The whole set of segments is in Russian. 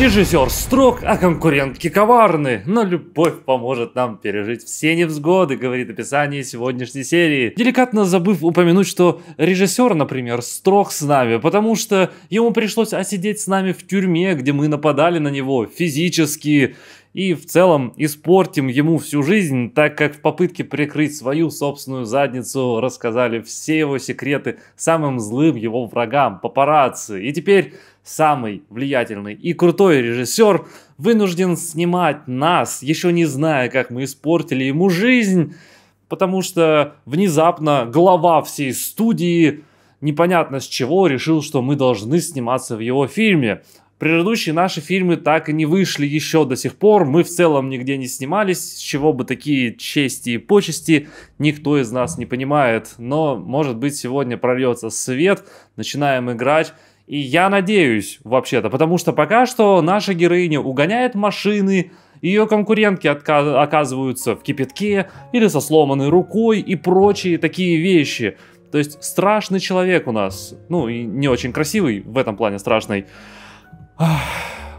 Режиссер строг, а конкурентки коварны, но любовь поможет нам пережить все невзгоды, говорит описание сегодняшней серии. Деликатно забыв упомянуть, что режиссер, например, строг с нами, потому что ему пришлось осидеть с нами в тюрьме, где мы нападали на него физически, и в целом испортим ему всю жизнь, так как в попытке прикрыть свою собственную задницу рассказали все его секреты самым злым его врагам, папарацци. И теперь самый влиятельный и крутой режиссер вынужден снимать нас, еще не зная, как мы испортили ему жизнь, потому что внезапно глава всей студии непонятно с чего решил, что мы должны сниматься в его фильме. Предыдущие наши фильмы так и не вышли еще до сих пор, мы в целом нигде не снимались, с чего бы такие чести и почести никто из нас не понимает. Но, может быть, сегодня прольется свет, начинаем играть, и я надеюсь вообще-то, потому что пока что наша героиня угоняет машины, ее конкурентки оказываются в кипятке или со сломанной рукой и прочие такие вещи. То есть страшный человек у нас, ну и не очень красивый в этом плане страшный.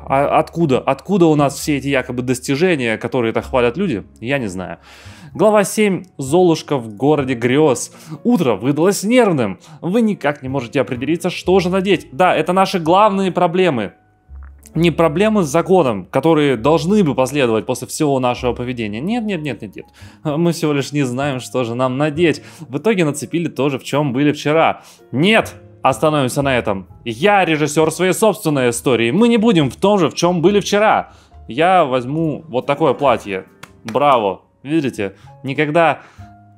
А откуда? Откуда у нас все эти якобы достижения, которые так хвалят люди? Я не знаю. Глава 7. Золушка в городе грез. Утро выдалось нервным. Вы никак не можете определиться, что же надеть. Да, это наши главные проблемы не проблемы с законом, которые должны бы последовать после всего нашего поведения. Нет, нет, нет, нет, нет. Мы всего лишь не знаем, что же нам надеть. В итоге нацепили то же, в чем были вчера. Нет! Остановимся на этом. Я режиссер своей собственной истории. Мы не будем в том же, в чем были вчера. Я возьму вот такое платье. Браво! Видите, никогда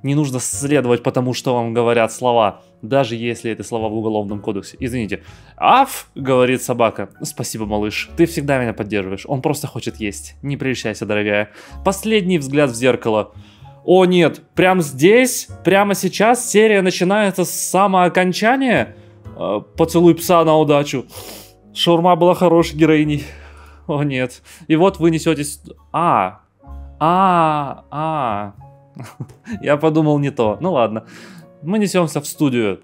не нужно следовать потому, что вам говорят слова, даже если это слова в уголовном кодексе. Извините. Аф, говорит собака. Спасибо, малыш. Ты всегда меня поддерживаешь. Он просто хочет есть. Не прельщайся, дорогая. Последний взгляд в зеркало. О нет, прям здесь, прямо сейчас серия начинается с самоокончания. Э, поцелуй пса на удачу. Шаурма была хорошей героиней. О нет. И вот вы несетесь... А, а, а, я подумал не то. Ну ладно. Мы несемся в студию,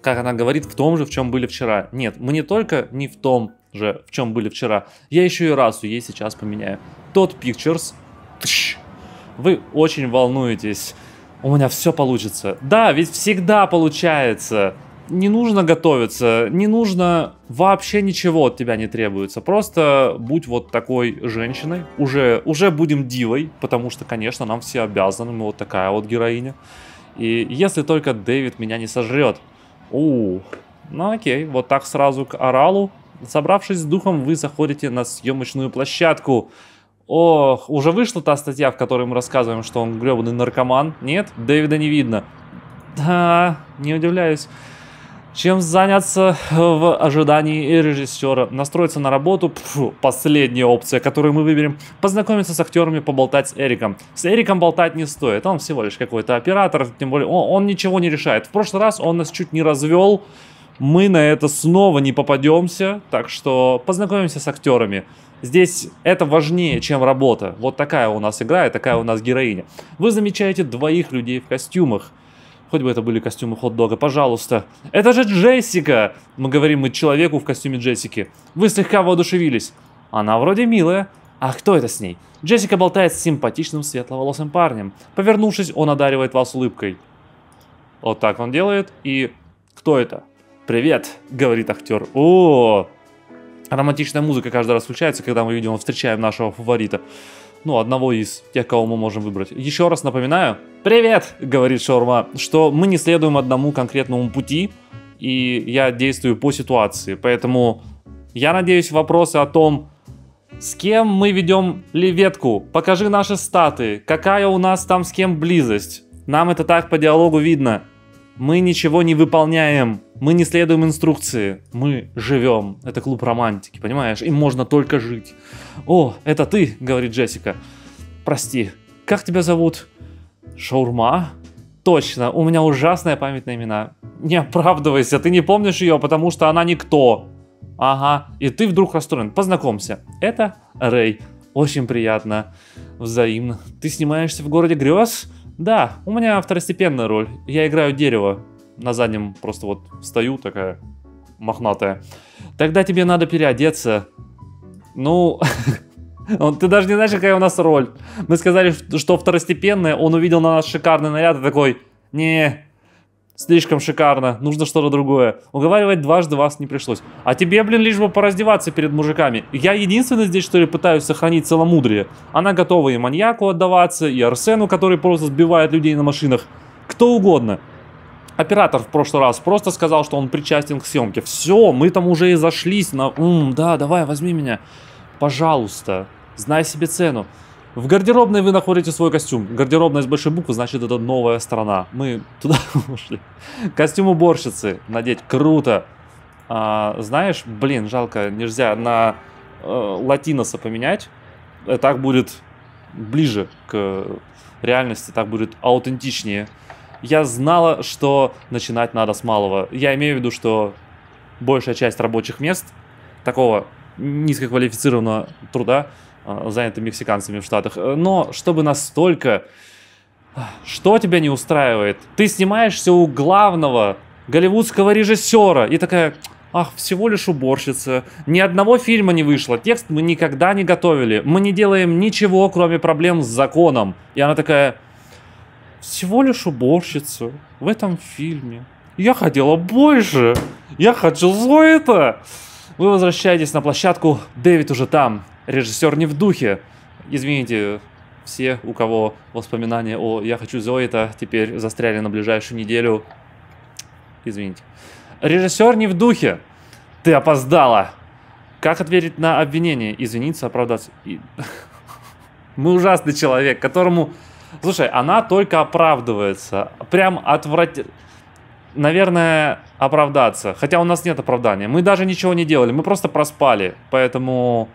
как она говорит, в том же, в чем были вчера. Нет, мы не только не в том же, в чем были вчера. Я еще и расу ей сейчас поменяю. Тот Pictures. Вы очень волнуетесь. У меня все получится. Да, ведь всегда получается не нужно готовиться, не нужно вообще ничего от тебя не требуется. Просто будь вот такой женщиной. Уже, уже будем дивой, потому что, конечно, нам все обязаны. Мы вот такая вот героиня. И если только Дэвид меня не сожрет. У, ну окей, вот так сразу к оралу. Собравшись с духом, вы заходите на съемочную площадку. Ох, уже вышла та статья, в которой мы рассказываем, что он гребаный наркоман? Нет? Дэвида не видно. Да, не удивляюсь. Чем заняться э, в ожидании режиссера? Настроиться на работу? Пфу, последняя опция, которую мы выберем. Познакомиться с актерами, поболтать с Эриком. С Эриком болтать не стоит, он всего лишь какой-то оператор, тем более он, он ничего не решает. В прошлый раз он нас чуть не развел, мы на это снова не попадемся, так что познакомимся с актерами. Здесь это важнее, чем работа. Вот такая у нас игра и такая у нас героиня. Вы замечаете двоих людей в костюмах. Хоть бы это были костюмы хот-дога, пожалуйста. Это же Джессика! Мы говорим мы человеку в костюме Джессики. Вы слегка воодушевились. Она вроде милая. А кто это с ней? Джессика болтает с симпатичным светловолосым парнем. Повернувшись, он одаривает вас улыбкой. Вот так он делает. И кто это? «Привет», — говорит актер. О, романтичная музыка каждый раз включается, когда мы видим, встречаем нашего фаворита ну, одного из тех, кого мы можем выбрать. Еще раз напоминаю, «Привет!» — говорит Шорма, что мы не следуем одному конкретному пути, и я действую по ситуации. Поэтому я надеюсь, вопросы о том, с кем мы ведем леветку, покажи наши статы, какая у нас там с кем близость. Нам это так по диалогу видно. Мы ничего не выполняем, мы не следуем инструкции, мы живем. Это клуб романтики, понимаешь? Им можно только жить. «О, это ты!» — говорит Джессика. «Прости, как тебя зовут?» «Шаурма?» «Точно, у меня ужасная память на имена. Не оправдывайся, ты не помнишь ее, потому что она никто!» «Ага, и ты вдруг расстроен. Познакомься, это Рэй. Очень приятно. Взаимно. Ты снимаешься в городе грез?» «Да, у меня второстепенная роль. Я играю дерево. На заднем просто вот стою такая мохнатая. Тогда тебе надо переодеться. Ну, ты даже не знаешь, какая у нас роль. Мы сказали, что второстепенная, он увидел на нас шикарный наряд и такой, не, слишком шикарно, нужно что-то другое. Уговаривать дважды вас не пришлось. А тебе, блин, лишь бы пораздеваться перед мужиками. Я единственный здесь, что ли, пытаюсь сохранить целомудрие. Она готова и маньяку отдаваться, и Арсену, который просто сбивает людей на машинах. Кто угодно оператор в прошлый раз просто сказал, что он причастен к съемке. Все, мы там уже и зашлись на ум, да, давай, возьми меня. Пожалуйста, знай себе цену. В гардеробной вы находите свой костюм. Гардеробная с большой буквы, значит, это новая страна. Мы туда ушли. Костюм уборщицы надеть, круто. А, знаешь, блин, жалко, нельзя на э, латиноса поменять. Э, так будет ближе к реальности, так будет аутентичнее я знала, что начинать надо с малого. Я имею в виду, что большая часть рабочих мест такого низкоквалифицированного труда а, заняты мексиканцами в Штатах. Но чтобы настолько... Что тебя не устраивает? Ты снимаешься у главного голливудского режиссера и такая... Ах, всего лишь уборщица. Ни одного фильма не вышло. Текст мы никогда не готовили. Мы не делаем ничего, кроме проблем с законом. И она такая всего лишь уборщицу в этом фильме. Я хотела больше. Я хочу золото. Вы возвращаетесь на площадку. Дэвид уже там. Режиссер не в духе. Извините, все, у кого воспоминания о «Я хочу золото» теперь застряли на ближайшую неделю. Извините. Режиссер не в духе. Ты опоздала. Как ответить на обвинение? Извиниться, оправдаться. И... Мы ужасный человек, которому Слушай, она только оправдывается. Прям отврат... Наверное, оправдаться. Хотя у нас нет оправдания. Мы даже ничего не делали, мы просто проспали. Поэтому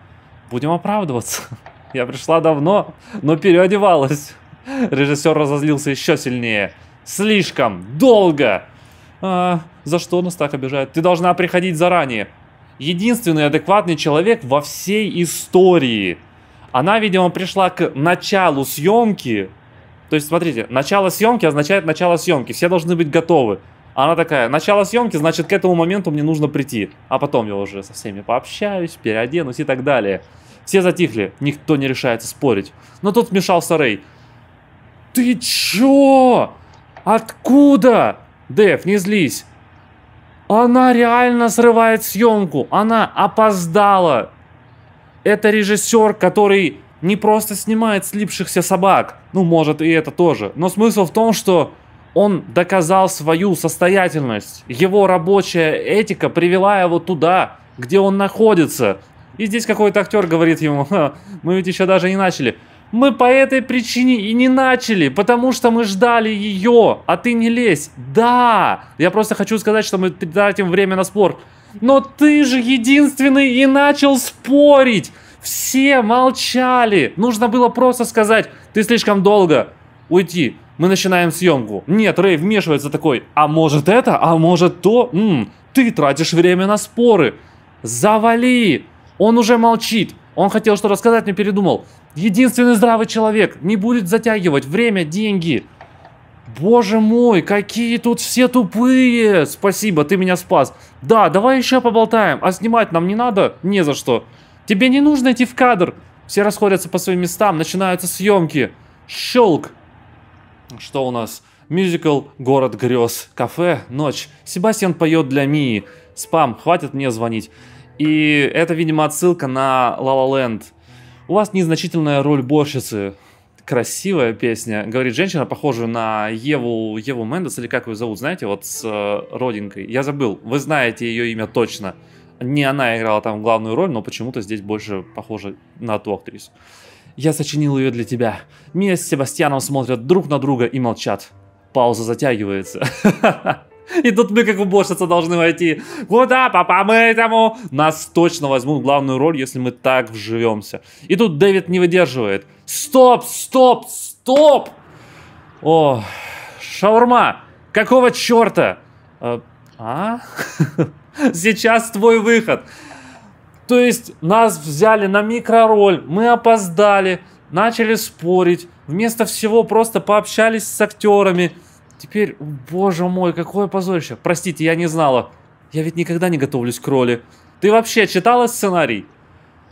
будем оправдываться. Я пришла давно, но переодевалась. Режиссер разозлился еще сильнее. Слишком долго. А, за что нас так обижают? Ты должна приходить заранее. Единственный адекватный человек во всей истории. Она, видимо, пришла к началу съемки то есть, смотрите, начало съемки означает начало съемки, все должны быть готовы. Она такая, начало съемки, значит, к этому моменту мне нужно прийти. А потом я уже со всеми пообщаюсь, переоденусь и так далее. Все затихли, никто не решается спорить. Но тут вмешался Рэй. «Ты чё? Откуда?» «Дэв, не злись. Она реально срывает съемку. Она опоздала. Это режиссер, который не просто снимает слипшихся собак, ну, может, и это тоже, но смысл в том, что он доказал свою состоятельность. Его рабочая этика привела его туда, где он находится. И здесь какой-то актер говорит ему, мы ведь еще даже не начали. Мы по этой причине и не начали, потому что мы ждали ее, а ты не лезь. Да, я просто хочу сказать, что мы тратим время на спор. Но ты же единственный и начал спорить. Все молчали. Нужно было просто сказать, ты слишком долго, уйти. Мы начинаем съемку. Нет, Рэй вмешивается такой, а может это, а может то. М -м, ты тратишь время на споры. Завали. Он уже молчит. Он хотел что то сказать, но передумал. Единственный здравый человек не будет затягивать время, деньги. Боже мой, какие тут все тупые! Спасибо, ты меня спас. Да, давай еще поболтаем, а снимать нам не надо? Не за что. Тебе не нужно идти в кадр. Все расходятся по своим местам, начинаются съемки. Щелк. Что у нас? Мюзикл «Город грез», кафе, ночь. Себастьян поет для Мии. Спам, хватит мне звонить. И это, видимо, отсылка на «Ла Ла Ленд». У вас незначительная роль борщицы. Красивая песня. Говорит женщина, похожая на Еву, Еву Мендес, или как ее зовут, знаете, вот с э, родинкой. Я забыл. Вы знаете ее имя точно. Не она играла там главную роль, но почему-то здесь больше похоже на ту актрису. Я сочинил ее для тебя. Мия с Себастьяном смотрят друг на друга и молчат. Пауза затягивается. И тут мы как уборщица должны войти. Куда, папа, мы этому? Нас точно возьмут главную роль, если мы так вживемся. И тут Дэвид не выдерживает. Стоп, стоп, стоп! О, шаурма! Какого черта? «Э, а? Сейчас твой выход. То есть нас взяли на микророль, мы опоздали, начали спорить, вместо всего просто пообщались с актерами. Теперь, боже мой, какое позорище. Простите, я не знала. Я ведь никогда не готовлюсь к роли. Ты вообще читала сценарий?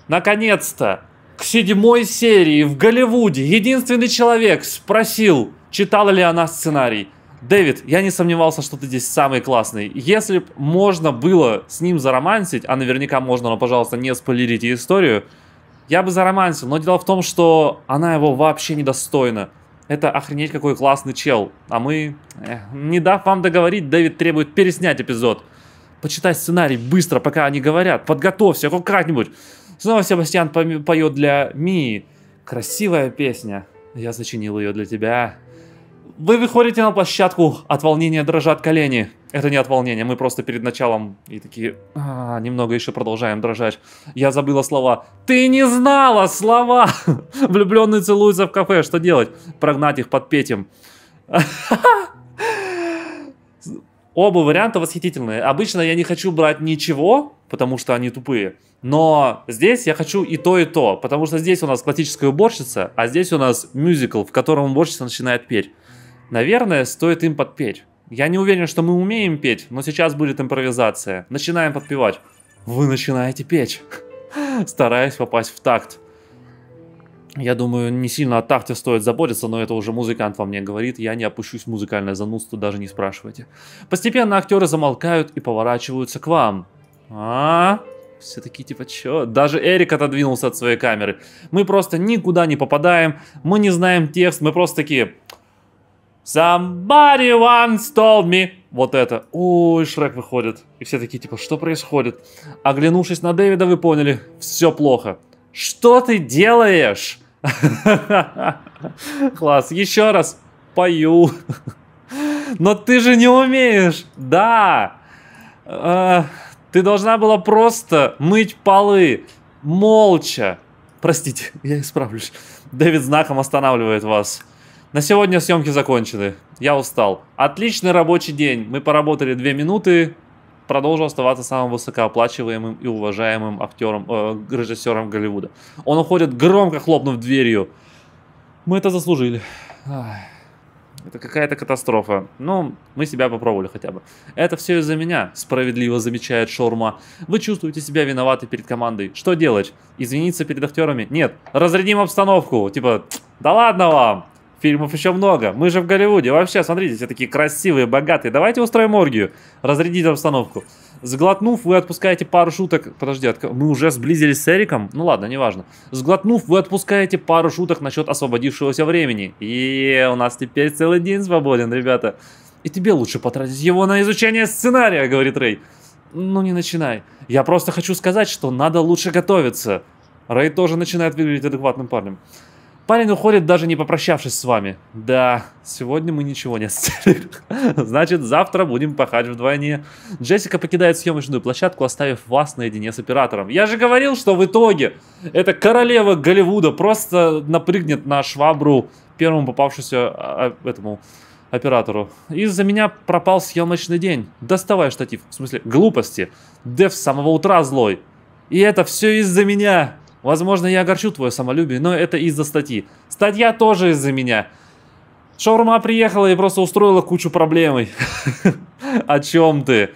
Наконец-то, к седьмой серии в Голливуде единственный человек спросил, читала ли она сценарий. Дэвид, я не сомневался, что ты здесь самый классный. Если б можно было с ним заромансить, а наверняка можно, но, пожалуйста, не спойлерите историю, я бы заромансил, но дело в том, что она его вообще недостойна. Это охренеть какой классный чел. А мы... Эх, не дав вам договорить, Дэвид требует переснять эпизод. Почитай сценарий быстро, пока они говорят. Подготовься как-нибудь. Снова Себастьян поет для Мии. Красивая песня. Я сочинил ее для тебя. Вы выходите на площадку, от волнения дрожат колени. Это не от волнения, мы просто перед началом и такие... А, немного еще продолжаем дрожать. Я забыла слова. Ты не знала слова! Влюбленные целуются в кафе, что делать? Прогнать их, под им. Оба варианта восхитительные. Обычно я не хочу брать ничего, потому что они тупые. Но здесь я хочу и то, и то, потому что здесь у нас классическая уборщица, а здесь у нас мюзикл, в котором уборщица начинает петь. Наверное, стоит им подпеть. Я не уверен, что мы умеем петь, но сейчас будет импровизация. Начинаем подпевать. Вы начинаете петь, стараясь попасть в такт. Я думаю, не сильно о такте стоит заботиться, но это уже музыкант во мне говорит, я не опущусь в музыкальное занудство, даже не спрашивайте. Постепенно актеры замолкают и поворачиваются к вам. А, Все такие типа, чё? Даже Эрик отодвинулся от своей камеры. Мы просто никуда не попадаем, мы не знаем текст, мы просто такие... Somebody once told me. Вот это. Ой, Шрек выходит. И все такие, типа, что происходит? Оглянувшись на Дэвида, вы поняли, все плохо. Что ты делаешь? Класс, еще раз. Пою. Но ты же не умеешь. Да. А, ты должна была просто мыть полы. Молча. Простите, я исправлюсь. Дэвид знаком останавливает вас. На сегодня съемки закончены. Я устал. Отличный рабочий день. Мы поработали две минуты. Продолжу оставаться самым высокооплачиваемым и уважаемым актером, э, режиссером Голливуда. Он уходит, громко хлопнув дверью. Мы это заслужили. Это какая-то катастрофа. Ну, мы себя попробовали хотя бы. Это все из-за меня, справедливо замечает Шорма. Вы чувствуете себя виноваты перед командой. Что делать? Извиниться перед актерами? Нет. Разрядим обстановку. Типа, да ладно вам. Фильмов еще много. Мы же в Голливуде. Вообще, смотрите, все такие красивые, богатые. Давайте устроим оргию. Разрядить обстановку. Сглотнув, вы отпускаете пару шуток. Подожди, от... мы уже сблизились с Эриком. Ну ладно, неважно. Сглотнув, вы отпускаете пару шуток насчет освободившегося времени. И у нас теперь целый день свободен, ребята. И тебе лучше потратить его на изучение сценария, говорит Рэй. Ну не начинай. Я просто хочу сказать, что надо лучше готовиться. Рэй тоже начинает выглядеть адекватным парнем. Парень уходит, даже не попрощавшись с вами. Да, сегодня мы ничего не оставили. Значит, завтра будем пахать вдвойне. Джессика покидает съемочную площадку, оставив вас наедине с оператором. Я же говорил, что в итоге эта королева Голливуда просто напрыгнет на швабру первому попавшемуся а, а, этому оператору. Из-за меня пропал съемочный день. Доставай штатив. В смысле, глупости. Дев с самого утра злой. И это все из-за меня. Возможно, я огорчу твое самолюбие, но это из-за статьи. Статья тоже из-за меня. Шаурма приехала и просто устроила кучу проблем. О чем ты?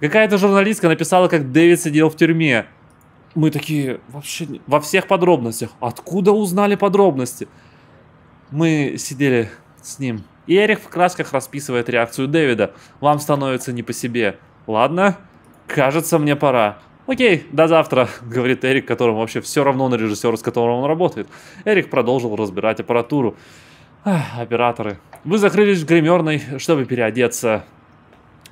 Какая-то журналистка написала, как Дэвид сидел в тюрьме. Мы такие, вообще, во всех подробностях. Откуда узнали подробности? Мы сидели с ним. И Эрик в красках расписывает реакцию Дэвида. Вам становится не по себе. Ладно, кажется, мне пора. Окей, до завтра, говорит Эрик, которому вообще все равно на режиссера, с которым он работает. Эрик продолжил разбирать аппаратуру. Ах, операторы. Вы закрылись в гримерной, чтобы переодеться.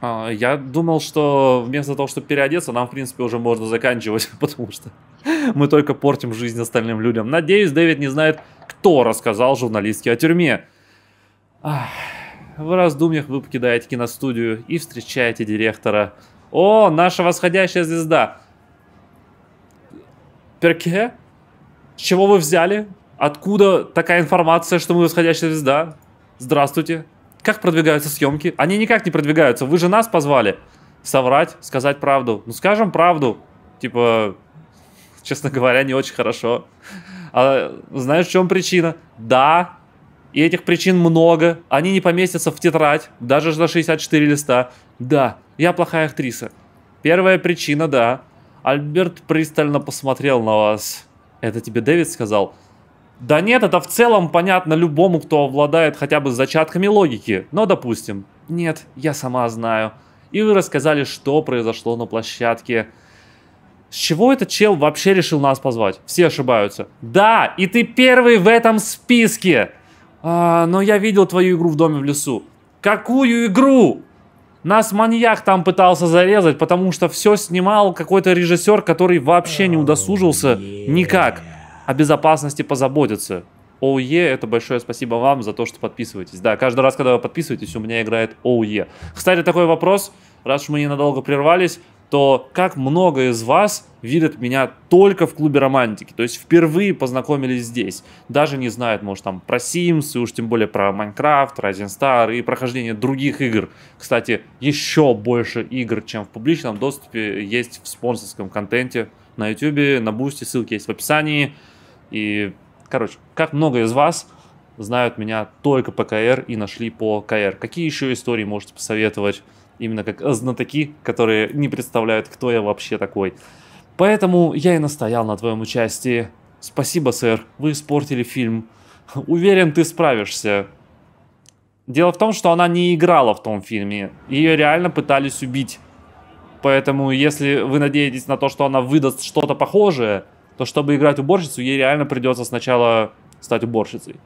А, я думал, что вместо того, чтобы переодеться, нам, в принципе, уже можно заканчивать, потому что мы только портим жизнь остальным людям. Надеюсь, Дэвид не знает, кто рассказал журналистке о тюрьме. Ах, в раздумьях вы покидаете киностудию и встречаете директора о, наша восходящая звезда. Перке? С чего вы взяли? Откуда такая информация, что мы восходящая звезда? Здравствуйте. Как продвигаются съемки? Они никак не продвигаются. Вы же нас позвали. Соврать, сказать правду. Ну, скажем правду. Типа, честно говоря, не очень хорошо. А знаешь, в чем причина? Да, и этих причин много. Они не поместятся в тетрадь, даже за 64 листа. Да, я плохая актриса. Первая причина, да. Альберт пристально посмотрел на вас. Это тебе Дэвид сказал? Да нет, это в целом понятно любому, кто обладает хотя бы зачатками логики. Но допустим. Нет, я сама знаю. И вы рассказали, что произошло на площадке. С чего этот чел вообще решил нас позвать? Все ошибаются. Да, и ты первый в этом списке. А, но я видел твою игру в доме в лесу. Какую игру? Нас маньяк там пытался зарезать, потому что все снимал какой-то режиссер, который вообще не удосужился никак о безопасности позаботиться. ОУЕ, это большое спасибо вам за то, что подписываетесь. Да, каждый раз, когда вы подписываетесь, у меня играет ОУЕ. Кстати, такой вопрос, раз уж мы ненадолго прервались, то как много из вас видят меня только в клубе романтики, то есть впервые познакомились здесь, даже не знают, может, там, про Sims, и уж тем более про Minecraft, Rising Star и прохождение других игр. Кстати, еще больше игр, чем в публичном доступе, есть в спонсорском контенте на YouTube, на Boosty, ссылки есть в описании. И, короче, как много из вас знают меня только по КР и нашли по КР. Какие еще истории можете посоветовать? именно как знатоки, которые не представляют, кто я вообще такой. Поэтому я и настоял на твоем участии. Спасибо, сэр, вы испортили фильм. Уверен, ты справишься. Дело в том, что она не играла в том фильме. Ее реально пытались убить. Поэтому, если вы надеетесь на то, что она выдаст что-то похожее, то чтобы играть уборщицу, ей реально придется сначала стать уборщицей.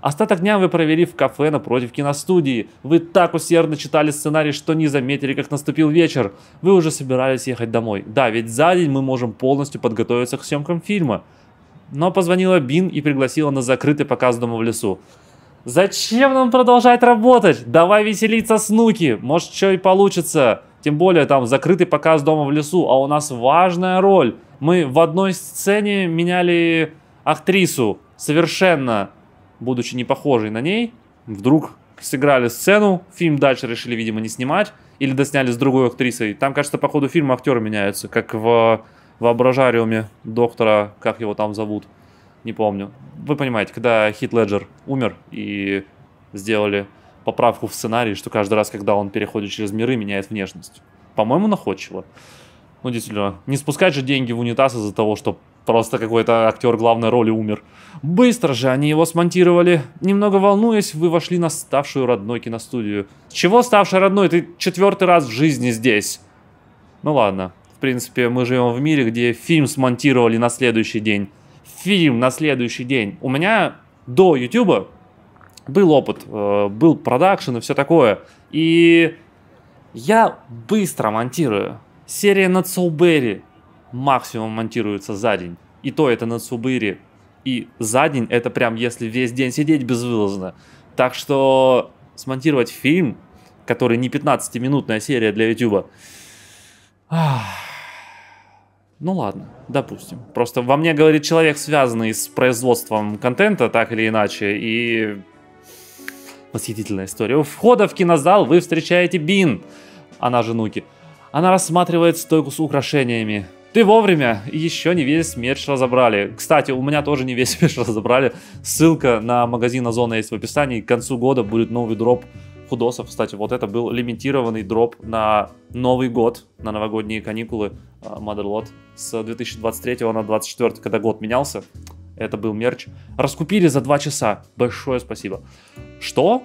Остаток дня вы провели в кафе напротив киностудии. Вы так усердно читали сценарий, что не заметили, как наступил вечер. Вы уже собирались ехать домой. Да, ведь за день мы можем полностью подготовиться к съемкам фильма. Но позвонила Бин и пригласила на закрытый показ дома в лесу. Зачем нам продолжать работать? Давай веселиться, снуки! Может, что и получится. Тем более, там закрытый показ дома в лесу, а у нас важная роль. Мы в одной сцене меняли актрису совершенно будучи не похожей на ней, вдруг сыграли сцену, фильм дальше решили, видимо, не снимать, или досняли с другой актрисой. Там, кажется, по ходу фильма актеры меняются, как в воображариуме доктора, как его там зовут, не помню. Вы понимаете, когда Хит Леджер умер и сделали поправку в сценарии, что каждый раз, когда он переходит через миры, меняет внешность. По-моему, находчиво. Ну, действительно, не спускать же деньги в унитаз из-за того, что Просто какой-то актер главной роли умер. Быстро же они его смонтировали. Немного волнуясь, вы вошли на ставшую родной киностудию. чего ставшая родной? Ты четвертый раз в жизни здесь. Ну ладно. В принципе, мы живем в мире, где фильм смонтировали на следующий день. Фильм на следующий день. У меня до Ютуба был опыт, э, был продакшн и все такое. И я быстро монтирую. Серия на Солбери, максимум монтируется за день. И то это на Цубыре. И за день это прям если весь день сидеть безвылазно. Так что смонтировать фильм, который не 15-минутная серия для Ютуба, ну ладно, допустим. Просто во мне говорит человек, связанный с производством контента, так или иначе, и восхитительная история. У входа в кинозал вы встречаете Бин, она же Нуки. Она рассматривает стойку с украшениями. Ты вовремя, еще не весь мерч разобрали. Кстати, у меня тоже не весь мерч разобрали. Ссылка на магазин Озона есть в описании. К концу года будет новый дроп худосов. Кстати, вот это был лимитированный дроп на Новый год, на новогодние каникулы а, Motherlot с 2023 на 2024, когда год менялся. Это был мерч. Раскупили за 2 часа. Большое спасибо. Что?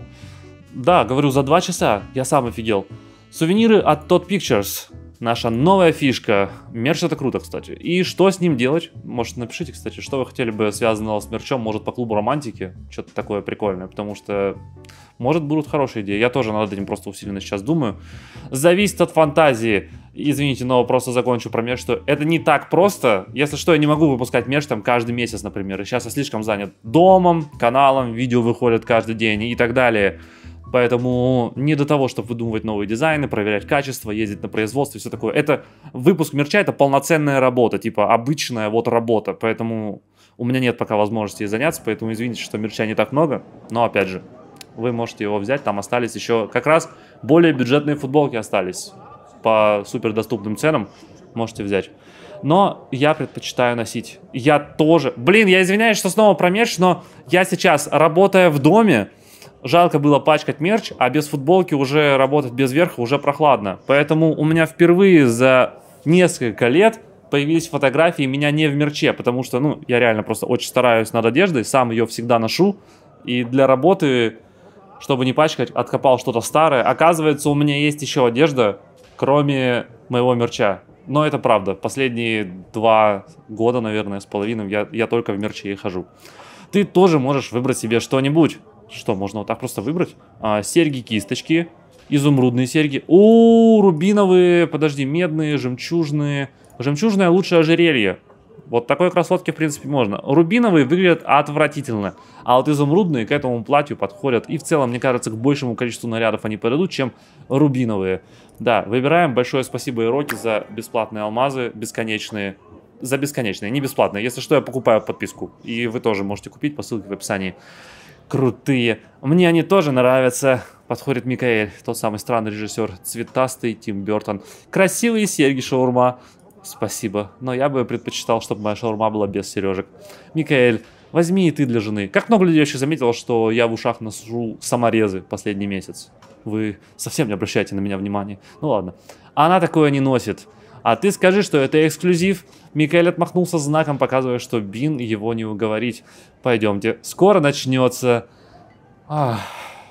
Да, говорю, за 2 часа. Я сам офигел. Сувениры от Todd Pictures. Наша новая фишка. Мерч это круто, кстати. И что с ним делать? Может, напишите, кстати, что вы хотели бы связанного с мерчом, может, по клубу романтики, что-то такое прикольное, потому что, может, будут хорошие идеи. Я тоже над этим просто усиленно сейчас думаю. Зависит от фантазии. Извините, но просто закончу про мерч, что это не так просто. Если что, я не могу выпускать мерч там каждый месяц, например. И сейчас я слишком занят домом, каналом, видео выходят каждый день и так далее. Поэтому не до того, чтобы выдумывать новые дизайны, проверять качество, ездить на производство и все такое. Это выпуск мерча, это полноценная работа, типа обычная вот работа. Поэтому у меня нет пока возможности ей заняться, поэтому извините, что мерча не так много. Но опять же, вы можете его взять, там остались еще как раз более бюджетные футболки остались по супер доступным ценам, можете взять. Но я предпочитаю носить. Я тоже... Блин, я извиняюсь, что снова промеж, но я сейчас, работая в доме, жалко было пачкать мерч, а без футболки уже работать без верха уже прохладно. Поэтому у меня впервые за несколько лет появились фотографии меня не в мерче, потому что, ну, я реально просто очень стараюсь над одеждой, сам ее всегда ношу, и для работы, чтобы не пачкать, откопал что-то старое. Оказывается, у меня есть еще одежда, кроме моего мерча. Но это правда. Последние два года, наверное, с половиной я, я только в мерче и хожу. Ты тоже можешь выбрать себе что-нибудь. Что, можно вот так просто выбрать? А, серьги-кисточки. Изумрудные серьги. О, рубиновые, подожди, медные, жемчужные. Жемчужное лучшее ожерелье. Вот такой красотки, в принципе, можно. Рубиновые выглядят отвратительно. А вот изумрудные к этому платью подходят. И в целом, мне кажется, к большему количеству нарядов они подойдут, чем рубиновые. Да, выбираем. Большое спасибо Ироки за бесплатные алмазы, бесконечные. За бесконечные, не бесплатные. Если что, я покупаю подписку. И вы тоже можете купить по ссылке в описании крутые. Мне они тоже нравятся. Подходит Микаэль, тот самый странный режиссер, цветастый Тим Бертон. Красивые серьги шаурма. Спасибо, но я бы предпочитал, чтобы моя шаурма была без сережек. Микаэль, возьми и ты для жены. Как много людей вообще заметило, что я в ушах ношу саморезы последний месяц. Вы совсем не обращаете на меня внимания. Ну ладно. Она такое не носит. А ты скажи, что это эксклюзив. Микаэль отмахнулся знаком, показывая, что Бин его не уговорить. Пойдемте, скоро начнется... Ах,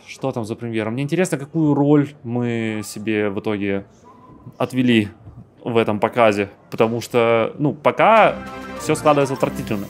что там за премьера? Мне интересно, какую роль мы себе в итоге отвели в этом показе. Потому что, ну, пока все складывается отвратительно.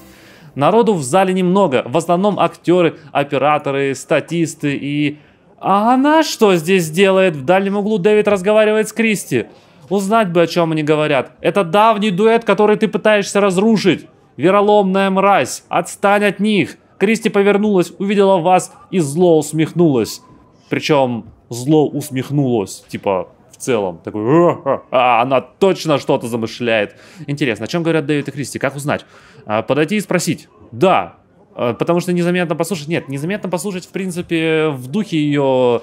Народу в зале немного. В основном актеры, операторы, статисты и... А она что здесь делает? В дальнем углу Дэвид разговаривает с Кристи. Узнать бы, о чем они говорят. Это давний дуэт, который ты пытаешься разрушить. Вероломная мразь, отстань от них. Кристи повернулась, увидела вас и зло усмехнулась. Причем зло усмехнулось, типа в целом. Такой, а, она точно что-то замышляет. Интересно, о чем говорят Дэвид и Кристи? Как узнать? А, подойти и спросить. Да, а, потому что незаметно послушать. Нет, незаметно послушать, в принципе, в духе ее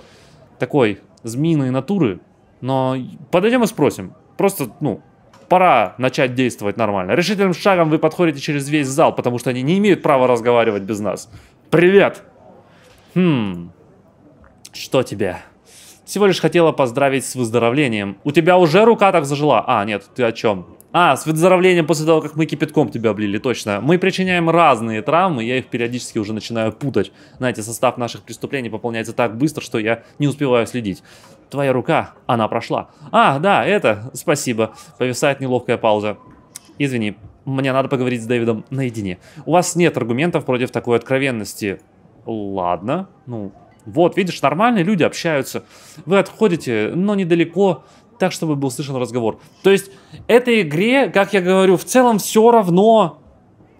такой змеиной натуры, но подойдем и спросим. Просто, ну, пора начать действовать нормально. Решительным шагом вы подходите через весь зал, потому что они не имеют права разговаривать без нас. Привет! Хм... Что тебе? Всего лишь хотела поздравить с выздоровлением. У тебя уже рука так зажила? А, нет, ты о чем? А, с выздоровлением после того, как мы кипятком тебя облили, точно. Мы причиняем разные травмы, я их периодически уже начинаю путать. Знаете, состав наших преступлений пополняется так быстро, что я не успеваю следить. Твоя рука, она прошла. А, да, это, спасибо. Повисает неловкая пауза. Извини, мне надо поговорить с Дэвидом наедине. У вас нет аргументов против такой откровенности. Ладно, ну, вот, видишь, нормальные люди общаются. Вы отходите, но недалеко так, чтобы был слышен разговор. То есть этой игре, как я говорю, в целом все равно,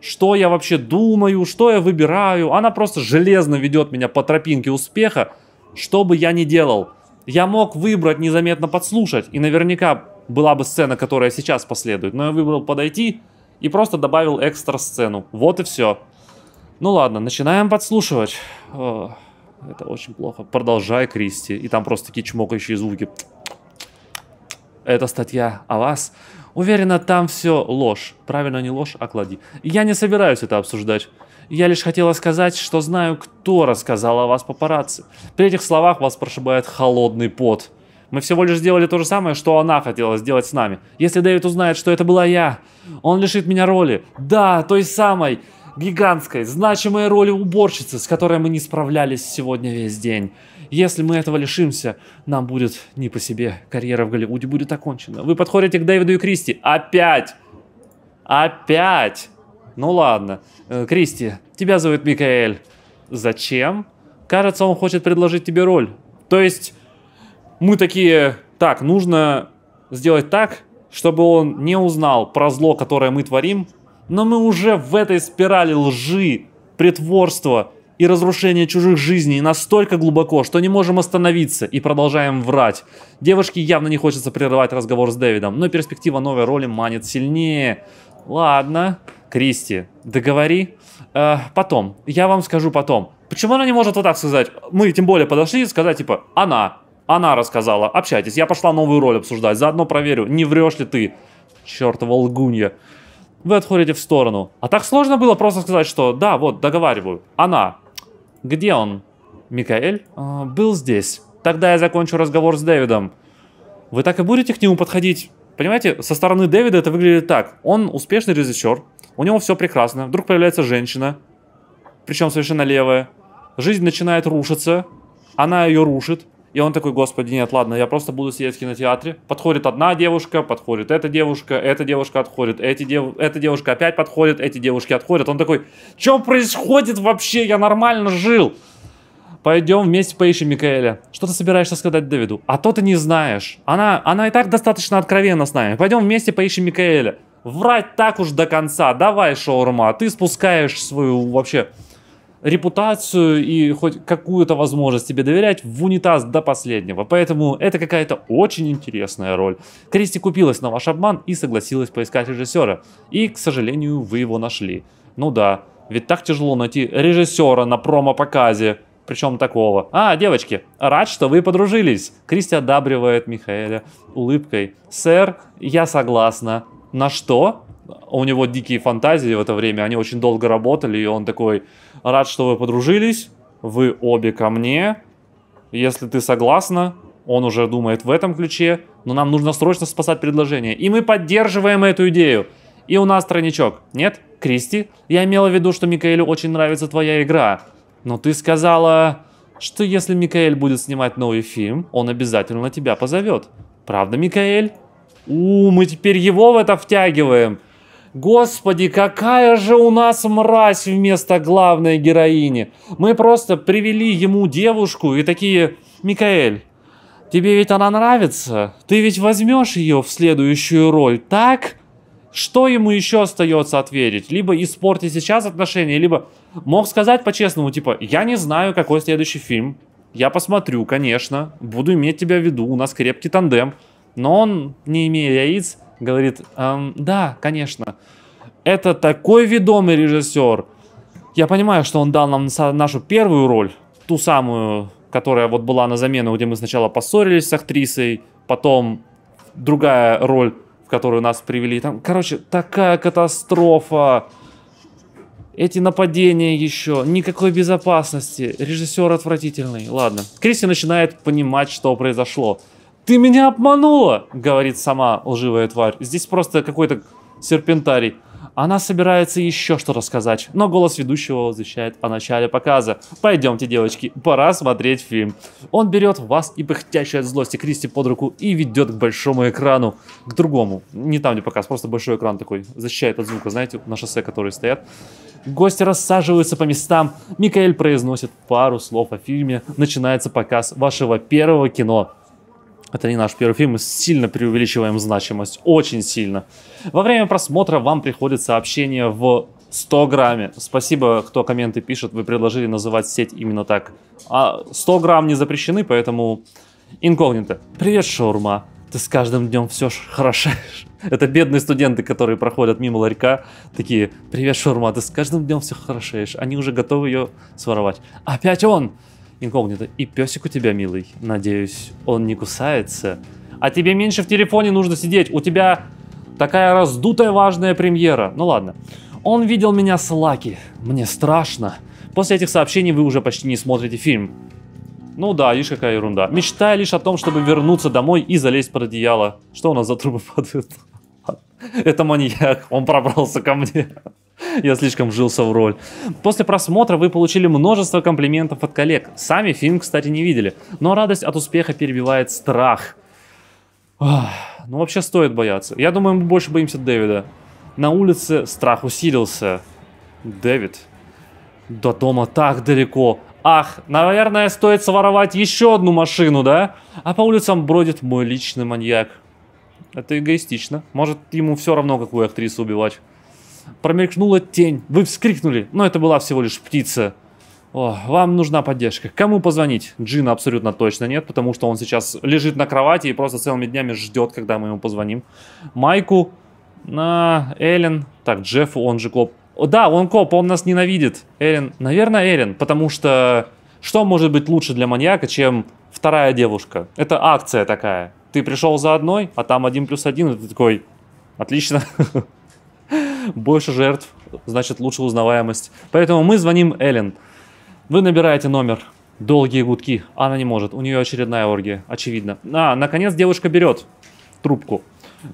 что я вообще думаю, что я выбираю. Она просто железно ведет меня по тропинке успеха, что бы я ни делал. Я мог выбрать незаметно подслушать, и наверняка была бы сцена, которая сейчас последует. Но я выбрал подойти и просто добавил экстра сцену. Вот и все. Ну ладно, начинаем подслушивать. О, это очень плохо. Продолжай, Кристи. И там просто такие чмокающие звуки эта статья о вас. Уверена, там все ложь. Правильно, не ложь, а клади. Я не собираюсь это обсуждать. Я лишь хотела сказать, что знаю, кто рассказал о вас папарацци. При этих словах вас прошибает холодный пот. Мы всего лишь сделали то же самое, что она хотела сделать с нами. Если Дэвид узнает, что это была я, он лишит меня роли. Да, той самой гигантской, значимой роли уборщицы, с которой мы не справлялись сегодня весь день. Если мы этого лишимся, нам будет не по себе. Карьера в Голливуде будет окончена. Вы подходите к Дэвиду и Кристи. Опять! Опять! Ну ладно. Э, Кристи, тебя зовут Микаэль. Зачем? Кажется, он хочет предложить тебе роль. То есть мы такие, так, нужно сделать так, чтобы он не узнал про зло, которое мы творим, но мы уже в этой спирали лжи, притворства и разрушение чужих жизней настолько глубоко, что не можем остановиться и продолжаем врать. Девушке явно не хочется прерывать разговор с Дэвидом, но перспектива новой роли манит сильнее. Ладно, Кристи, договори. Э, потом, я вам скажу потом. Почему она не может вот так сказать? Мы тем более подошли и сказать, типа, она, она рассказала, общайтесь, я пошла новую роль обсуждать, заодно проверю, не врешь ли ты. Чертова лгунья. Вы отходите в сторону. А так сложно было просто сказать, что да, вот, договариваю, она, где он? Микаэль? А, был здесь. Тогда я закончу разговор с Дэвидом. Вы так и будете к нему подходить? Понимаете, со стороны Дэвида это выглядит так. Он успешный режиссер, у него все прекрасно, вдруг появляется женщина, причем совершенно левая. Жизнь начинает рушиться, она ее рушит, и он такой, господи, нет, ладно, я просто буду сидеть в кинотеатре. Подходит одна девушка, подходит эта девушка, эта девушка отходит, эти дев... эта девушка опять подходит, эти девушки отходят. Он такой, что происходит вообще? Я нормально жил. Пойдем вместе поищем Микаэля. Что ты собираешься сказать Дэвиду? А то ты не знаешь. Она, она и так достаточно откровенна с нами. Пойдем вместе поищем Микаэля. Врать так уж до конца. Давай, шаурма, ты спускаешь свою вообще репутацию и хоть какую-то возможность тебе доверять в унитаз до последнего. Поэтому это какая-то очень интересная роль. Кристи купилась на ваш обман и согласилась поискать режиссера. И, к сожалению, вы его нашли. Ну да, ведь так тяжело найти режиссера на промо-показе. Причем такого. А, девочки, рад, что вы подружились. Кристи одабривает Михаэля улыбкой. Сэр, я согласна. На что? У него дикие фантазии в это время, они очень долго работали, и он такой, Рад, что вы подружились. Вы обе ко мне. Если ты согласна, он уже думает в этом ключе, но нам нужно срочно спасать предложение. И мы поддерживаем эту идею. И у нас тройничок. Нет? Кристи, я имела в виду, что Микаэлю очень нравится твоя игра. Но ты сказала, что если Микаэль будет снимать новый фильм, он обязательно тебя позовет. Правда, Микаэль? У, мы теперь его в это втягиваем. Господи, какая же у нас мразь вместо главной героини. Мы просто привели ему девушку и такие, Микаэль, тебе ведь она нравится? Ты ведь возьмешь ее в следующую роль, так? Что ему еще остается ответить? Либо испортить сейчас отношения, либо мог сказать по-честному, типа, я не знаю, какой следующий фильм. Я посмотрю, конечно, буду иметь тебя в виду, у нас крепкий тандем. Но он, не имея яиц, говорит, эм, да, конечно, это такой ведомый режиссер. Я понимаю, что он дал нам нашу первую роль, ту самую, которая вот была на замену, где мы сначала поссорились с актрисой, потом другая роль, в которую нас привели. Там, короче, такая катастрофа. Эти нападения еще, никакой безопасности, режиссер отвратительный. Ладно, Криси начинает понимать, что произошло. Ты меня обманула, говорит сама лживая тварь. Здесь просто какой-то серпентарий. Она собирается еще что рассказать, но голос ведущего возвещает о начале показа. Пойдемте, девочки, пора смотреть фильм. Он берет вас и пыхтящая от злости Кристи под руку и ведет к большому экрану, к другому. Не там, где показ, просто большой экран такой, защищает от звука, знаете, на шоссе, которые стоят. Гости рассаживаются по местам, Микаэль произносит пару слов о фильме, начинается показ вашего первого кино. Это не наш первый фильм, мы сильно преувеличиваем значимость, очень сильно. Во время просмотра вам приходит сообщение в 100 грамме. Спасибо, кто комменты пишет, вы предложили называть сеть именно так. А 100 грамм не запрещены, поэтому инкогнито. Привет, шаурма. Ты с каждым днем все хорошаешь. Это бедные студенты, которые проходят мимо ларька, такие, привет, шаурма, ты с каждым днем все хорошаешь. Они уже готовы ее своровать. Опять он! Инкогнито. И песик у тебя, милый. Надеюсь, он не кусается. А тебе меньше в телефоне нужно сидеть. У тебя такая раздутая важная премьера. Ну ладно. Он видел меня с Лаки. Мне страшно. После этих сообщений вы уже почти не смотрите фильм. Ну да, лишь какая ерунда. Мечтая лишь о том, чтобы вернуться домой и залезть под одеяло. Что у нас за трубы падают? Это маньяк, он пробрался ко мне. Я слишком вжился в роль. После просмотра вы получили множество комплиментов от коллег. Сами фильм, кстати, не видели. Но радость от успеха перебивает страх. Ну, вообще стоит бояться. Я думаю, мы больше боимся Дэвида. На улице страх усилился. Дэвид. До дома так далеко. Ах, наверное, стоит своровать еще одну машину, да? А по улицам бродит мой личный маньяк. Это эгоистично. Может, ему все равно, какую актрису убивать промелькнула тень, вы вскрикнули, но это была всего лишь птица. О, вам нужна поддержка. Кому позвонить? Джина абсолютно точно нет, потому что он сейчас лежит на кровати и просто целыми днями ждет, когда мы ему позвоним. Майку, на Эллен, так, Джеффу, он же коп. О, да, он коп, он нас ненавидит. Эллен, наверное, Эллен, потому что что может быть лучше для маньяка, чем вторая девушка? Это акция такая. Ты пришел за одной, а там один плюс один, и ты такой, отлично. больше жертв, значит лучше узнаваемость. Поэтому мы звоним Эллен. Вы набираете номер. Долгие гудки. Она не может. У нее очередная оргия, очевидно. А, наконец девушка берет трубку.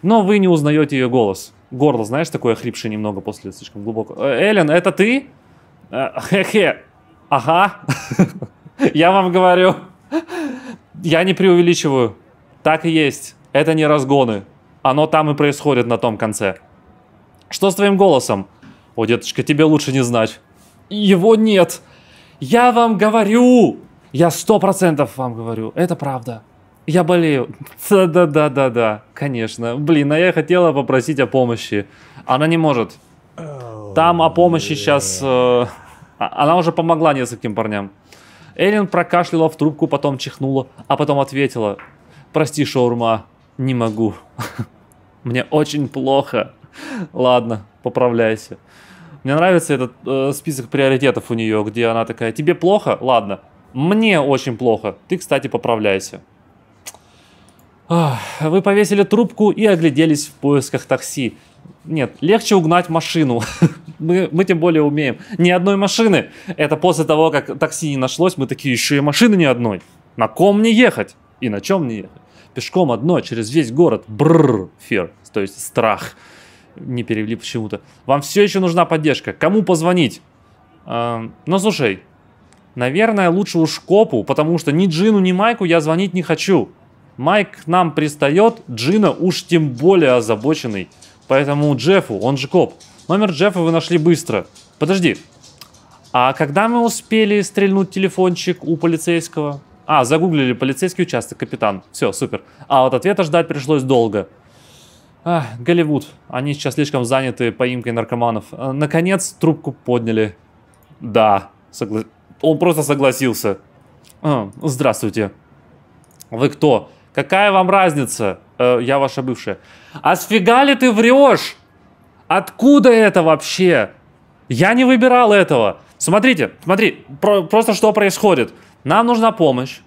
Но вы не узнаете ее голос. Горло, знаешь, такое хрипшее немного после слишком глубоко. Э, Эллен, это ты? Э, хе-хе. Ага. Я вам говорю. Я не преувеличиваю. Так и есть. Это не разгоны. Оно там и происходит на том конце. Что с твоим голосом? О, деточка, тебе лучше не знать. Его нет. Я вам говорю. Я сто процентов вам говорю. Это правда. Я болею. Да-да-да-да-да. Конечно. Блин, а я хотела попросить о помощи. Она не может. Там о помощи сейчас... Э, а, она уже помогла нескольким парням. Эллен прокашляла в трубку, потом чихнула, а потом ответила. Прости, шаурма, не могу. Мне очень плохо. Ладно, поправляйся. Мне нравится этот э, список приоритетов у нее, где она такая, тебе плохо? Ладно. Мне очень плохо. Ты, кстати, поправляйся. Вы повесили трубку и огляделись в поисках такси. Нет, легче угнать машину. мы, мы тем более умеем. Ни одной машины. Это после того, как такси не нашлось, мы такие, еще и машины ни одной. На ком мне ехать? И на чем мне ехать? Пешком одно через весь город. Бррр, фер, то есть страх не перевели почему-то. Вам все еще нужна поддержка. Кому позвонить? Эм, ну, слушай, наверное, лучше уж Копу, потому что ни Джину, ни Майку я звонить не хочу. Майк нам пристает, Джина уж тем более озабоченный. Поэтому Джеффу, он же Коп. Номер Джеффа вы нашли быстро. Подожди, а когда мы успели стрельнуть телефончик у полицейского? А, загуглили полицейский участок, капитан. Все, супер. А вот ответа ждать пришлось долго. А, Голливуд. Они сейчас слишком заняты поимкой наркоманов. А, наконец, трубку подняли. Да. Согла... Он просто согласился. А, здравствуйте. Вы кто? Какая вам разница? Э, я ваша бывшая. А сфига ли ты врешь? Откуда это вообще? Я не выбирал этого. Смотрите, смотри, про просто что происходит. Нам нужна помощь.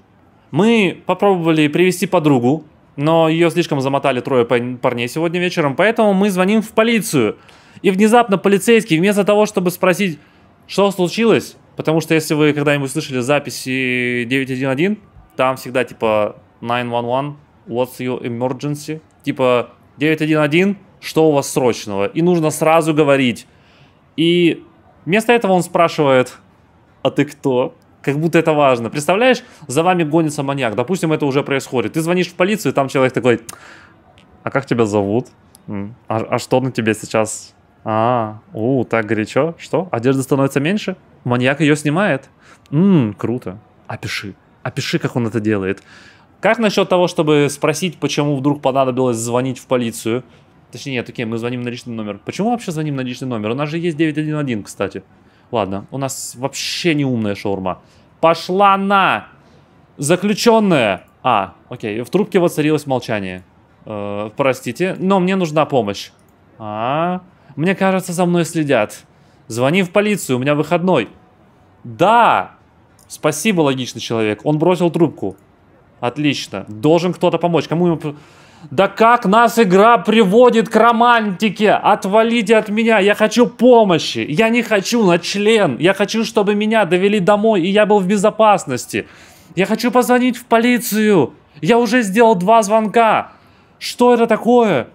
Мы попробовали привести подругу, но ее слишком замотали трое парней сегодня вечером, поэтому мы звоним в полицию. И внезапно полицейский, вместо того, чтобы спросить, что случилось, потому что если вы когда-нибудь слышали записи 911, там всегда типа 911, what's your emergency, типа 911, что у вас срочного, и нужно сразу говорить. И вместо этого он спрашивает, а ты кто? Как будто это важно. Представляешь, за вами гонится маньяк. Допустим, это уже происходит. Ты звонишь в полицию, и там человек такой, а как тебя зовут? А, а что на тебе сейчас? А, у, так горячо. Что? Одежда становится меньше? Маньяк ее снимает? Ммм, круто. Опиши. Опиши, как он это делает. Как насчет того, чтобы спросить, почему вдруг понадобилось звонить в полицию? Точнее, нет, окей, мы звоним на личный номер. Почему вообще звоним на личный номер? У нас же есть 911, кстати. Ладно, у нас вообще не умная шаурма. Пошла на! Заключенная! А, окей, в трубке воцарилось молчание. Э, простите, но мне нужна помощь. А, мне кажется, за мной следят. Звони в полицию, у меня выходной. Да! Спасибо, логичный человек. Он бросил трубку. Отлично. Должен кто-то помочь. Кому ему... Да как нас игра приводит к романтике? Отвалите от меня, я хочу помощи. Я не хочу на член. Я хочу, чтобы меня довели домой, и я был в безопасности. Я хочу позвонить в полицию. Я уже сделал два звонка. Что это такое?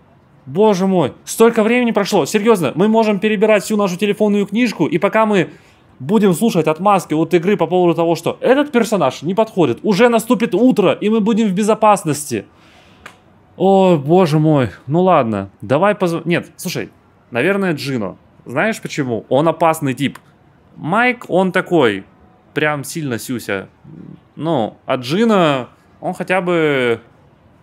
Боже мой, столько времени прошло. Серьезно, мы можем перебирать всю нашу телефонную книжку, и пока мы будем слушать отмазки от игры по поводу того, что этот персонаж не подходит, уже наступит утро, и мы будем в безопасности. О, боже мой, ну ладно, давай позвоним. Нет, слушай, наверное, Джино. Знаешь почему? Он опасный тип. Майк, он такой, прям сильно сюся. Ну, а Джина, он хотя бы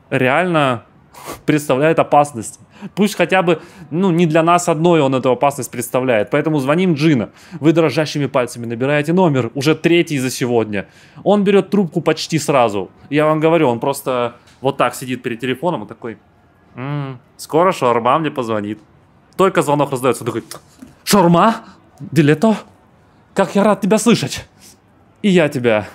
реально представляет опасность. Пусть хотя бы, ну, не для нас одной он эту опасность представляет. Поэтому звоним Джина. Вы дрожащими пальцами набираете номер, уже третий за сегодня. Он берет трубку почти сразу. Я вам говорю, он просто вот так сидит перед телефоном, он такой, м-м, скоро шаурма мне позвонит. Только звонок раздается, он такой, шаурма, Дилето, как я рад тебя слышать. И я тебя.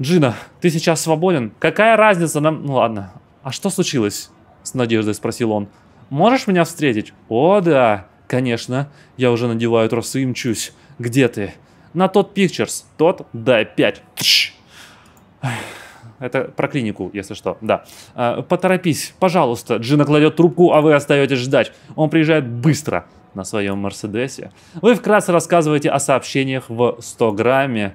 Джина, ты сейчас свободен? Какая разница нам... Ну ладно. А что случилось? С надеждой спросил он. Можешь меня встретить? О, да. Конечно. Я уже надеваю трусы и мчусь. Где ты? На тот Пикчерс. Тот? Да, опять. Тш. Это про клинику, если что, да. А, поторопись, пожалуйста. Джина кладет трубку, а вы остаетесь ждать. Он приезжает быстро на своем Мерседесе. Вы вкратце рассказываете о сообщениях в 100 грамме.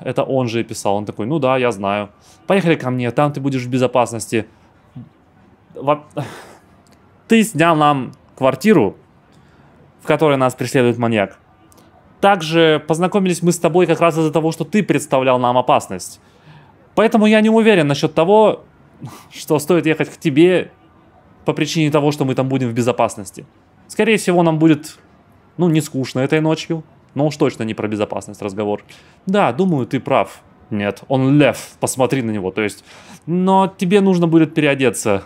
Это он же и писал. Он такой, ну да, я знаю. Поехали ко мне, там ты будешь в безопасности. Во... Ты снял нам квартиру, в которой нас преследует маньяк. Также познакомились мы с тобой как раз из-за того, что ты представлял нам опасность. Поэтому я не уверен насчет того, что стоит ехать к тебе по причине того, что мы там будем в безопасности. Скорее всего, нам будет, ну, не скучно этой ночью, но уж точно не про безопасность разговор. Да, думаю, ты прав. Нет, он лев, посмотри на него, то есть... Но тебе нужно будет переодеться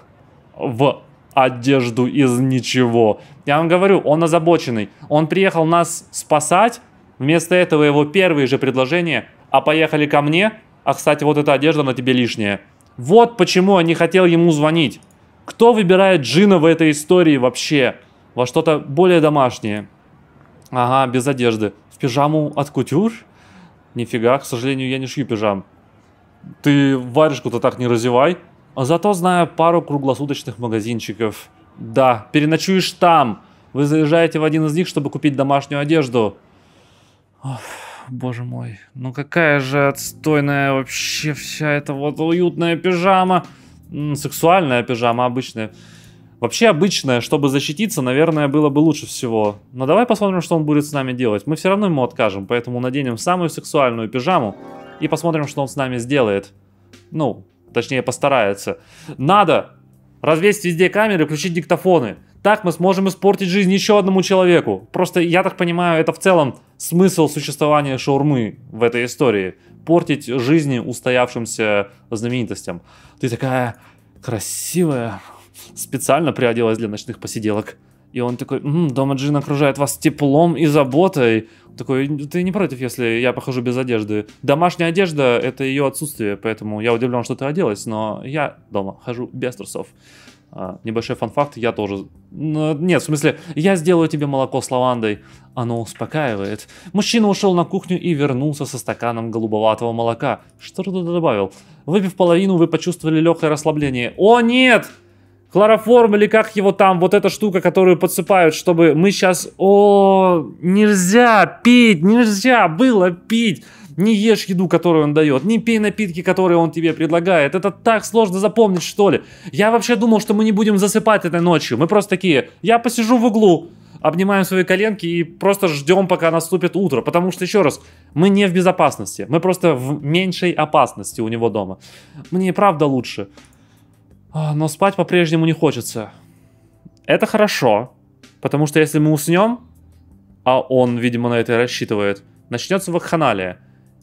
в одежду из ничего. Я вам говорю, он озабоченный. Он приехал нас спасать, вместо этого его первые же предложения «А поехали ко мне?» А, кстати, вот эта одежда на тебе лишняя. Вот почему я не хотел ему звонить. Кто выбирает Джина в этой истории вообще? Во что-то более домашнее. Ага, без одежды. В пижаму от кутюр? Нифига, к сожалению, я не шью пижам. Ты варежку-то так не разевай. А зато знаю пару круглосуточных магазинчиков. Да, переночуешь там. Вы заезжаете в один из них, чтобы купить домашнюю одежду. Ох боже мой. Ну какая же отстойная вообще вся эта вот уютная пижама. Сексуальная пижама обычная. Вообще обычная, чтобы защититься, наверное, было бы лучше всего. Но давай посмотрим, что он будет с нами делать. Мы все равно ему откажем, поэтому наденем самую сексуальную пижаму и посмотрим, что он с нами сделает. Ну, точнее, постарается. Надо развесить везде камеры, включить диктофоны. Так мы сможем испортить жизнь еще одному человеку. Просто, я так понимаю, это в целом смысл существования шаурмы в этой истории. Портить жизни устоявшимся знаменитостям. Ты такая красивая, специально приоделась для ночных посиделок. И он такой, М, дома Джин окружает вас теплом и заботой. Он такой, ты не против, если я похожу без одежды? Домашняя одежда — это ее отсутствие, поэтому я удивлен, что ты оделась, но я дома хожу без трусов. А, небольшой фан факт я тоже... Ну, нет, в смысле, я сделаю тебе молоко с лавандой. Оно успокаивает. Мужчина ушел на кухню и вернулся со стаканом голубоватого молока. Что ты добавил? Выпив половину, вы почувствовали легкое расслабление. О, нет! Хлороформ или как его там, вот эта штука, которую подсыпают, чтобы мы сейчас... О, нельзя пить, нельзя было пить. Не ешь еду, которую он дает, не пей напитки, которые он тебе предлагает. Это так сложно запомнить, что ли. Я вообще думал, что мы не будем засыпать этой ночью. Мы просто такие, я посижу в углу, обнимаем свои коленки и просто ждем, пока наступит утро. Потому что, еще раз, мы не в безопасности. Мы просто в меньшей опасности у него дома. Мне и правда лучше. А, но спать по-прежнему не хочется. Это хорошо, потому что если мы уснем, а он, видимо, на это и рассчитывает, начнется вакханалия.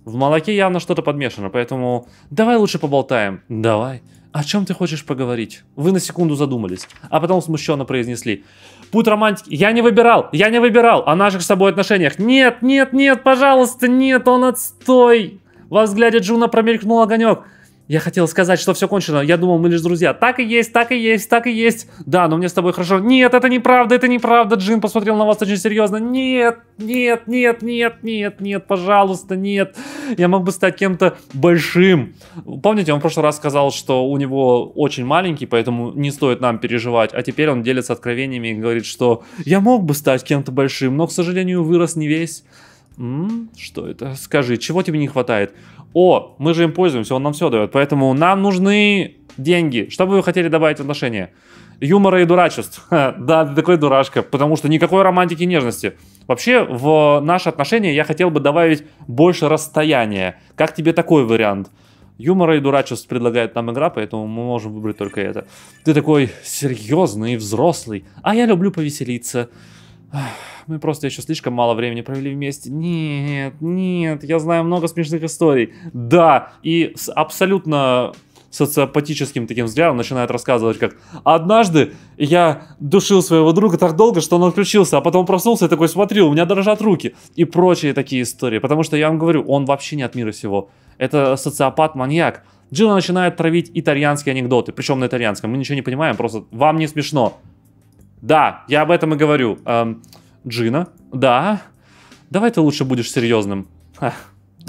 В молоке явно что-то подмешано, поэтому давай лучше поболтаем. Давай. О чем ты хочешь поговорить? Вы на секунду задумались, а потом смущенно произнесли. Путь романтики. Я не выбирал, я не выбирал о наших с тобой отношениях. Нет, нет, нет, пожалуйста, нет, он отстой. Во взгляде Джуна промелькнул огонек. Я хотел сказать, что все кончено. Я думал, мы лишь друзья. Так и есть, так и есть, так и есть. Да, но мне с тобой хорошо. Нет, это неправда, это неправда. Джин посмотрел на вас очень серьезно. Нет, нет, нет, нет, нет, нет, пожалуйста, нет. Я мог бы стать кем-то большим. Помните, он в прошлый раз сказал, что у него очень маленький, поэтому не стоит нам переживать. А теперь он делится откровениями и говорит, что я мог бы стать кем-то большим, но, к сожалению, вырос не весь. М -м, что это? Скажи, чего тебе не хватает? о, мы же им пользуемся, он нам все дает, поэтому нам нужны деньги. Что бы вы хотели добавить в отношения? Юмора и дурачеств. да, ты такой дурашка, потому что никакой романтики и нежности. Вообще, в наши отношения я хотел бы добавить больше расстояния. Как тебе такой вариант? Юмора и дурачеств предлагает нам игра, поэтому мы можем выбрать только это. Ты такой серьезный и взрослый, а я люблю повеселиться. Мы просто еще слишком мало времени провели вместе. Нет, нет, я знаю много смешных историй. Да, и с абсолютно социопатическим таким взглядом начинает рассказывать, как «Однажды я душил своего друга так долго, что он отключился, а потом проснулся и такой, смотри, у меня дрожат руки» и прочие такие истории. Потому что я вам говорю, он вообще не от мира сего. Это социопат-маньяк. Джина начинает травить итальянские анекдоты, причем на итальянском. Мы ничего не понимаем, просто вам не смешно. Да, я об этом и говорю. Эм, Джина, да. Давай ты лучше будешь серьезным. Ха,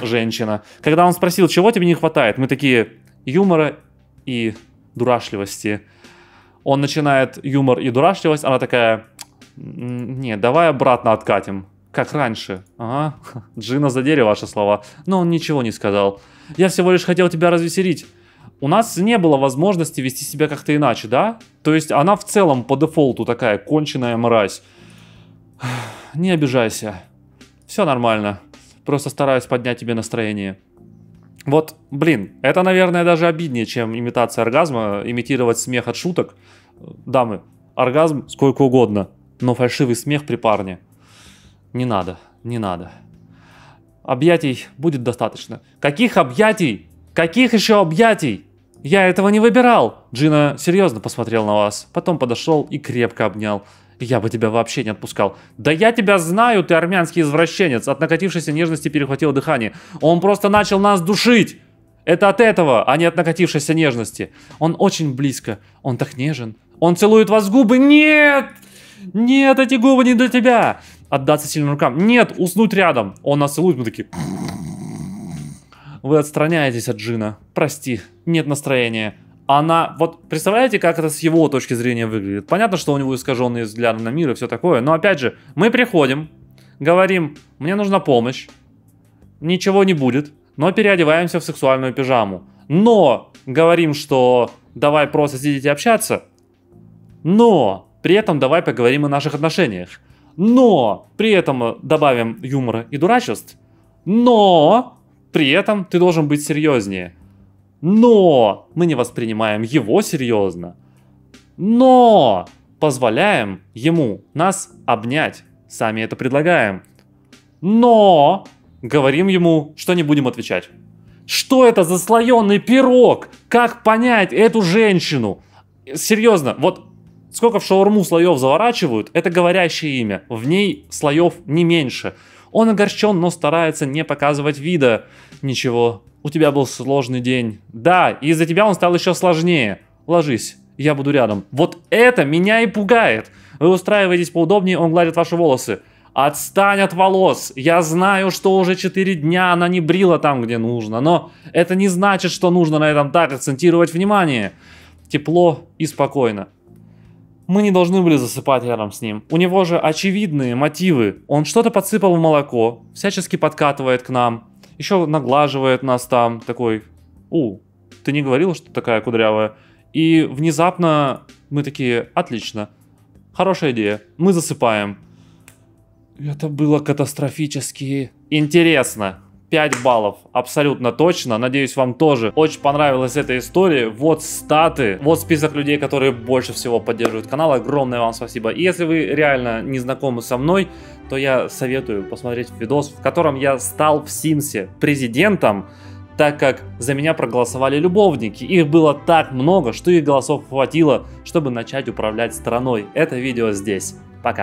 женщина. Когда он спросил, чего тебе не хватает, мы такие юмора и дурашливости. Он начинает юмор и дурашливость, она такая, не, давай обратно откатим, как раньше. Ага, Джина задели ваши слова, но он ничего не сказал. Я всего лишь хотел тебя развеселить у нас не было возможности вести себя как-то иначе, да? То есть она в целом по дефолту такая конченая мразь. Не обижайся. Все нормально. Просто стараюсь поднять тебе настроение. Вот, блин, это, наверное, даже обиднее, чем имитация оргазма, имитировать смех от шуток. Дамы, оргазм сколько угодно, но фальшивый смех при парне. Не надо, не надо. Объятий будет достаточно. Каких объятий? Каких еще объятий? «Я этого не выбирал!» Джина серьезно посмотрел на вас, потом подошел и крепко обнял. «Я бы тебя вообще не отпускал!» «Да я тебя знаю, ты армянский извращенец!» От накатившейся нежности перехватило дыхание. «Он просто начал нас душить!» «Это от этого, а не от накатившейся нежности!» «Он очень близко, он так нежен!» «Он целует вас в губы!» «Нет! Нет, эти губы не для тебя!» «Отдаться сильным рукам!» «Нет, уснуть рядом!» «Он нас целует, мы такие...» Вы отстраняетесь от Джина. Прости, нет настроения. Она, вот представляете, как это с его точки зрения выглядит? Понятно, что у него искаженный взгляд на мир и все такое, но опять же, мы приходим, говорим, мне нужна помощь, ничего не будет, но переодеваемся в сексуальную пижаму. Но говорим, что давай просто сидеть и общаться, но при этом давай поговорим о наших отношениях. Но при этом э, добавим юмора и дурачеств. Но при этом ты должен быть серьезнее. Но мы не воспринимаем его серьезно. Но позволяем ему нас обнять. Сами это предлагаем. Но говорим ему, что не будем отвечать. Что это за слоеный пирог? Как понять эту женщину? Серьезно, вот сколько в шаурму слоев заворачивают, это говорящее имя. В ней слоев не меньше. Он огорчен, но старается не показывать вида. Ничего, у тебя был сложный день. Да, и из-за тебя он стал еще сложнее. Ложись, я буду рядом. Вот это меня и пугает. Вы устраиваетесь поудобнее, он гладит ваши волосы. Отстань от волос. Я знаю, что уже 4 дня она не брила там, где нужно, но это не значит, что нужно на этом так акцентировать внимание. Тепло и спокойно. Мы не должны были засыпать рядом с ним. У него же очевидные мотивы. Он что-то подсыпал в молоко, всячески подкатывает к нам, еще наглаживает нас там, такой, у, ты не говорила, что такая кудрявая? И внезапно мы такие, отлично, хорошая идея, мы засыпаем. Это было катастрофически интересно. 5 баллов, абсолютно точно. Надеюсь, вам тоже очень понравилась эта история. Вот статы, вот список людей, которые больше всего поддерживают канал. Огромное вам спасибо. И если вы реально не знакомы со мной, то я советую посмотреть видос, в котором я стал в Симсе президентом так как за меня проголосовали любовники. Их было так много, что их голосов хватило, чтобы начать управлять страной. Это видео здесь. Пока.